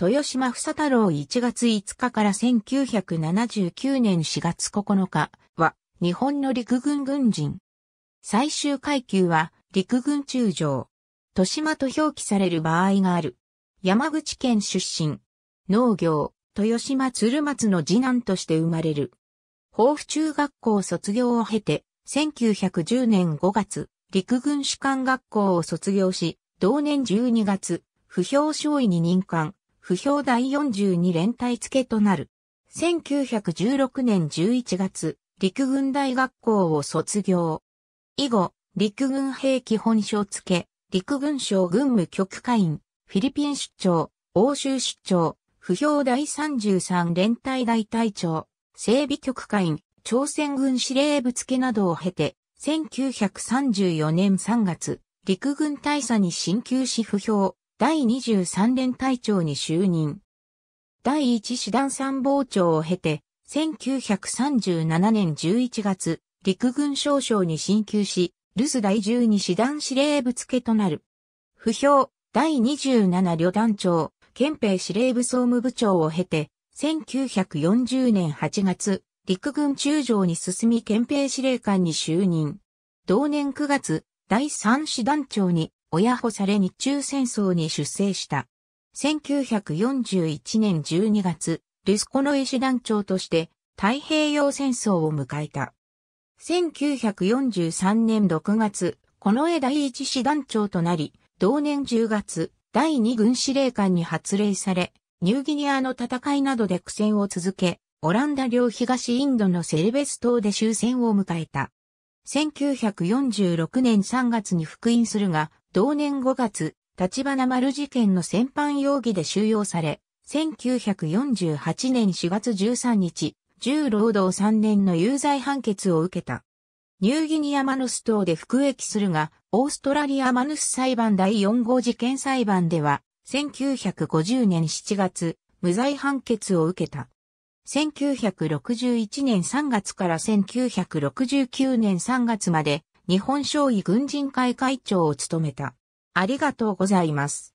豊島房太郎1月5日から1979年4月9日は日本の陸軍軍人。最終階級は陸軍中将。豊島と表記される場合がある。山口県出身。農業、豊島鶴松の次男として生まれる。豊富中学校卒業を経て、1910年5月、陸軍士官学校を卒業し、同年12月、不評少尉に任官。不評第42連隊付となる。1916年11月、陸軍大学校を卒業。以後、陸軍兵器本省付、陸軍省軍務局会員、フィリピン出張、欧州出張、不評第33連隊大隊長、整備局会員、朝鮮軍司令部付などを経て、1934年3月、陸軍大佐に進級し不評、第23連隊長に就任。第1師団参謀長を経て、1937年11月、陸軍少将に進級し、留守第12師団司令部付となる。不評、第27旅団長、憲兵司令部総務部長を経て、1940年8月、陸軍中将に進み憲兵司令官に就任。同年9月、第3師団長に親保され日中戦争に出征した。1941年12月、ルスコの医師団長として太平洋戦争を迎えた。1943年6月、この絵第一師団長となり、同年10月、第二軍司令官に発令され、ニューギニアの戦いなどで苦戦を続け、オランダ領東インドのセルベス島で終戦を迎えた。1946年3月に復員するが、同年5月、立花丸事件の戦犯容疑で収容され、1948年4月13日、重労働3年の有罪判決を受けた。ニューギニアマヌス島で服役するが、オーストラリアマヌス裁判第4号事件裁判では、1950年7月、無罪判決を受けた。1961年3月から1969年3月まで日本将棋軍人会会長を務めた。ありがとうございます。